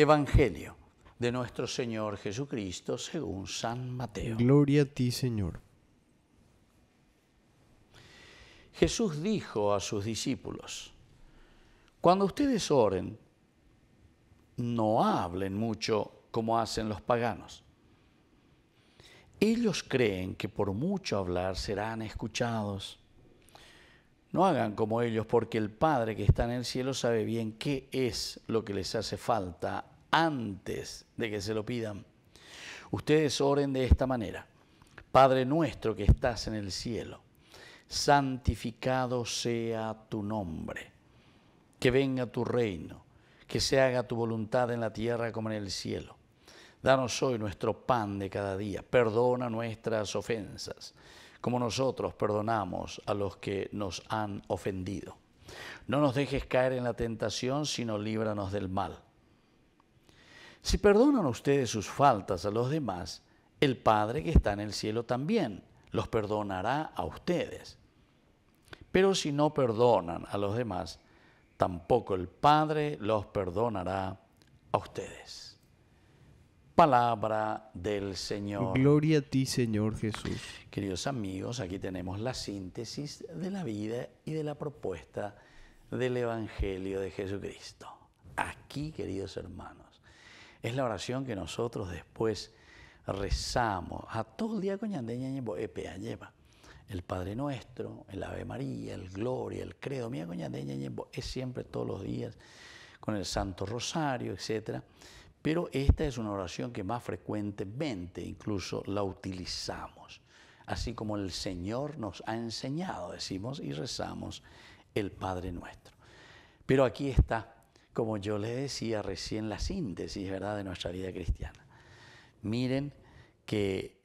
Evangelio de nuestro Señor Jesucristo según San Mateo. Gloria a ti, Señor. Jesús dijo a sus discípulos, cuando ustedes oren, no hablen mucho como hacen los paganos. Ellos creen que por mucho hablar serán escuchados. No hagan como ellos, porque el Padre que está en el cielo sabe bien qué es lo que les hace falta antes de que se lo pidan. Ustedes oren de esta manera. Padre nuestro que estás en el cielo, santificado sea tu nombre, que venga tu reino, que se haga tu voluntad en la tierra como en el cielo. Danos hoy nuestro pan de cada día, perdona nuestras ofensas, como nosotros perdonamos a los que nos han ofendido. No nos dejes caer en la tentación, sino líbranos del mal si perdonan ustedes sus faltas a los demás, el Padre que está en el cielo también los perdonará a ustedes. Pero si no perdonan a los demás, tampoco el Padre los perdonará a ustedes. Palabra del Señor. Gloria a ti, Señor Jesús. Queridos amigos, aquí tenemos la síntesis de la vida y de la propuesta del Evangelio de Jesucristo. Aquí, queridos hermanos es la oración que nosotros después rezamos a todo el día lleva. El Padre Nuestro, el Ave María, el Gloria, el Credo, mía es siempre todos los días con el Santo Rosario, etc. Pero esta es una oración que más frecuentemente incluso la utilizamos, así como el Señor nos ha enseñado, decimos y rezamos el Padre Nuestro. Pero aquí está como yo le decía recién, la síntesis ¿verdad? de nuestra vida cristiana. Miren que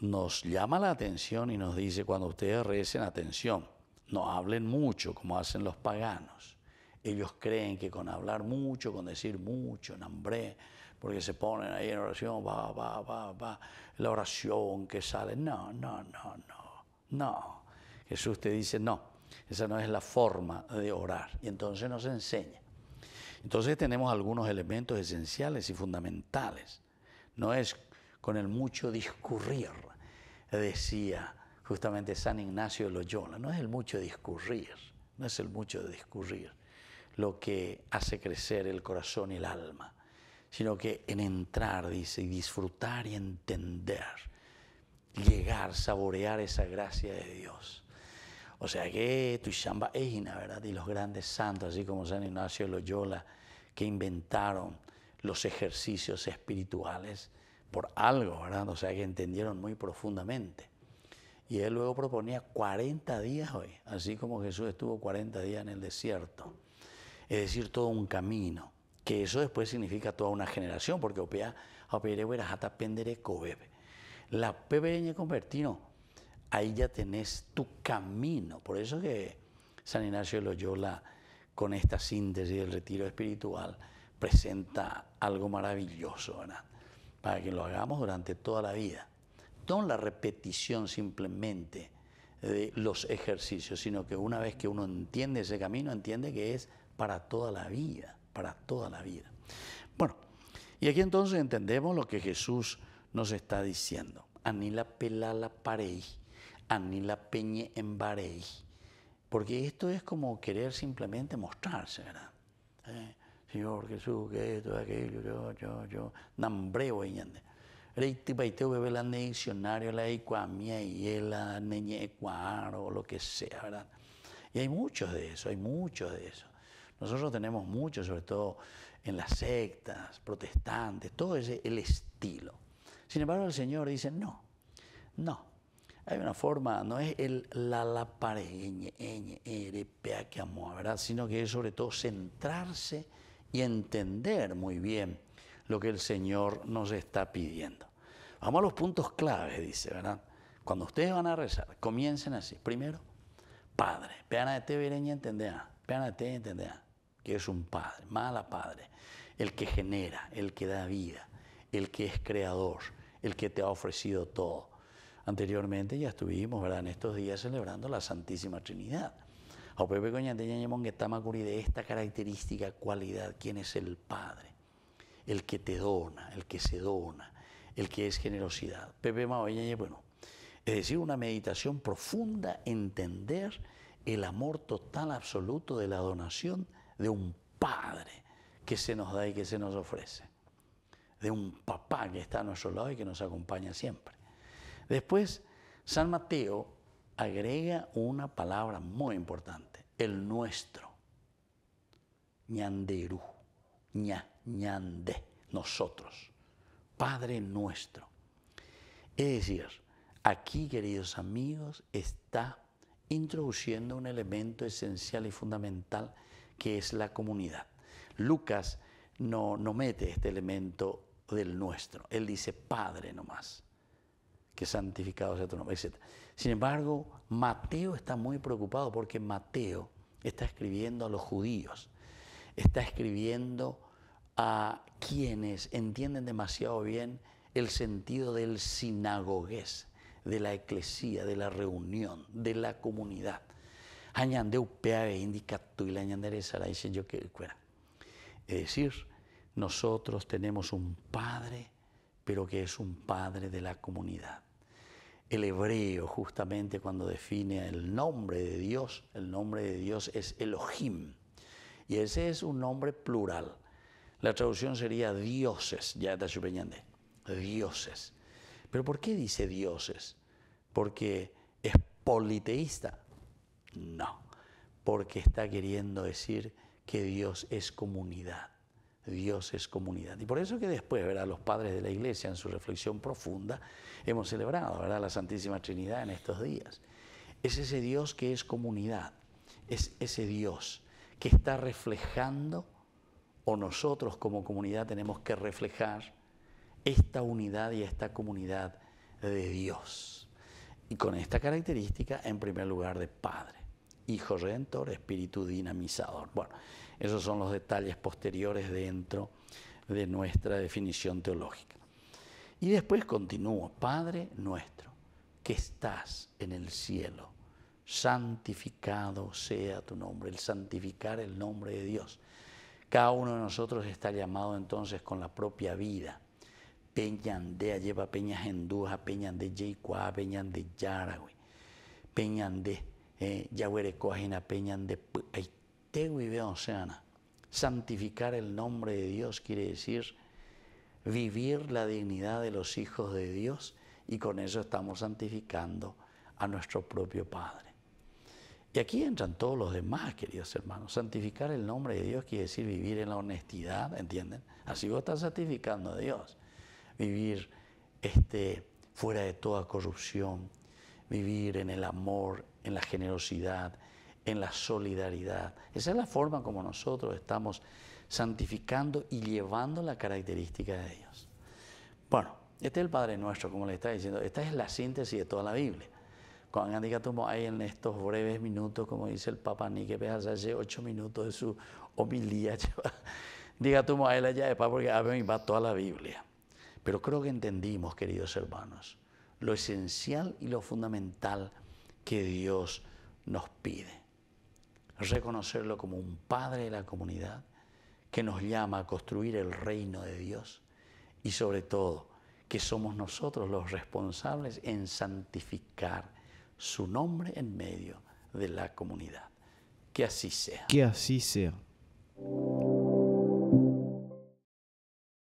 nos llama la atención y nos dice, cuando ustedes recen, atención, no hablen mucho como hacen los paganos. Ellos creen que con hablar mucho, con decir mucho, en hambre, porque se ponen ahí en oración, va, va, va, va, la oración que sale. No, no, no, no, no. Jesús te dice, no, esa no es la forma de orar. Y entonces nos enseña entonces tenemos algunos elementos esenciales y fundamentales. No es con el mucho discurrir, decía justamente San Ignacio de Loyola, no es el mucho discurrir, no es el mucho discurrir lo que hace crecer el corazón y el alma, sino que en entrar, dice, y disfrutar y entender, llegar, saborear esa gracia de Dios o sea que tu chamba es ¿verdad? Y los grandes santos, así como San Ignacio de Loyola, que inventaron los ejercicios espirituales por algo, ¿verdad? O sea que entendieron muy profundamente. Y él luego proponía 40 días hoy, así como Jesús estuvo 40 días en el desierto. Es decir, todo un camino, que eso después significa toda una generación, porque opea, hasta La pepeña convertino, ahí ya tenés tu camino. Por eso que San Ignacio de Loyola, con esta síntesis del retiro espiritual, presenta algo maravilloso, ¿verdad? Para que lo hagamos durante toda la vida. No la repetición simplemente de los ejercicios, sino que una vez que uno entiende ese camino, entiende que es para toda la vida, para toda la vida. Bueno, y aquí entonces entendemos lo que Jesús nos está diciendo. Anila pelala parei la Peñe en Barey. Porque esto es como querer simplemente mostrarse, ¿verdad? ¿Eh? Señor Jesús, que esto, aquello, yo, yo, yo. Nambreo, ñande. Reiti baiteo bebe la diccionario, la ecuamia y la neñe ecuaro, o lo que sea, ¿verdad? Y hay muchos de eso, hay muchos de eso. Nosotros tenemos mucho, sobre todo en las sectas, protestantes, todo ese, el estilo. Sin embargo, el Señor dice, no, no, hay una forma, no es el la la ñe, que amo, ¿verdad? Sino que es sobre todo centrarse y entender muy bien lo que el Señor nos está pidiendo. Vamos a los puntos claves, dice, ¿verdad? Cuando ustedes van a rezar, comiencen así. Primero, Padre. Peana de te vereña entendea. Peana te Que es un Padre, mala Padre. El que genera, el que da vida, el que es creador, el que te ha ofrecido todo Anteriormente ya estuvimos, ¿verdad? En estos días celebrando la Santísima Trinidad. A Pepe que está de esta característica, cualidad, ¿quién es el Padre? El que te dona, el que se dona, el que es generosidad. Pepe Mao. bueno, es decir, una meditación profunda, entender el amor total, absoluto de la donación de un Padre que se nos da y que se nos ofrece, de un papá que está a nuestro lado y que nos acompaña siempre. Después, San Mateo agrega una palabra muy importante, el nuestro, ñanderú, ña, ñande, nosotros, Padre nuestro. Es decir, aquí, queridos amigos, está introduciendo un elemento esencial y fundamental que es la comunidad. Lucas no, no mete este elemento del nuestro, él dice Padre nomás que santificado sea tu nombre, etc. Sin embargo, Mateo está muy preocupado porque Mateo está escribiendo a los judíos, está escribiendo a quienes entienden demasiado bien el sentido del sinagogués, de la eclesía, de la reunión, de la comunidad. E la yo que Es decir, nosotros tenemos un Padre pero que es un padre de la comunidad. El hebreo, justamente cuando define el nombre de Dios, el nombre de Dios es Elohim, y ese es un nombre plural. La traducción sería dioses, ya está supeñante, dioses. Pero ¿por qué dice dioses? Porque es politeísta. No, porque está queriendo decir que Dios es comunidad. Dios es comunidad. Y por eso que después, ¿verdad? Los padres de la iglesia, en su reflexión profunda, hemos celebrado, ¿verdad? La Santísima Trinidad en estos días. Es ese Dios que es comunidad. Es ese Dios que está reflejando, o nosotros como comunidad tenemos que reflejar esta unidad y esta comunidad de Dios. Y con esta característica, en primer lugar, de Padre. Hijo Redentor, Espíritu Dinamizador. Bueno, esos son los detalles posteriores dentro de nuestra definición teológica. Y después continúo, Padre nuestro, que estás en el cielo, santificado sea tu nombre, el santificar el nombre de Dios. Cada uno de nosotros está llamado entonces con la propia vida. Peñandé, lleva peñas Peñan de yeicuá, peñandé yaragüe, peñandé eh, de Santificar el nombre de Dios quiere decir vivir la dignidad de los hijos de Dios y con eso estamos santificando a nuestro propio Padre. Y aquí entran todos los demás, queridos hermanos. Santificar el nombre de Dios quiere decir vivir en la honestidad, ¿entienden? Así vos estás santificando a Dios. Vivir este, fuera de toda corrupción, vivir en el amor, en la generosidad, en la solidaridad. Esa es la forma como nosotros estamos santificando y llevando la característica de Dios. Bueno, este es el Padre Nuestro, como le está diciendo. Esta es la síntesis de toda la Biblia. Cuando diga ahí en estos breves minutos, como dice el Papa Nique, hace ocho minutos de su homilía, diga tú ahí la llave, porque a mí va toda la Biblia. Pero creo que entendimos, queridos hermanos lo esencial y lo fundamental que Dios nos pide. Reconocerlo como un Padre de la comunidad que nos llama a construir el reino de Dios y sobre todo que somos nosotros los responsables en santificar su nombre en medio de la comunidad. Que así sea. Que así sea.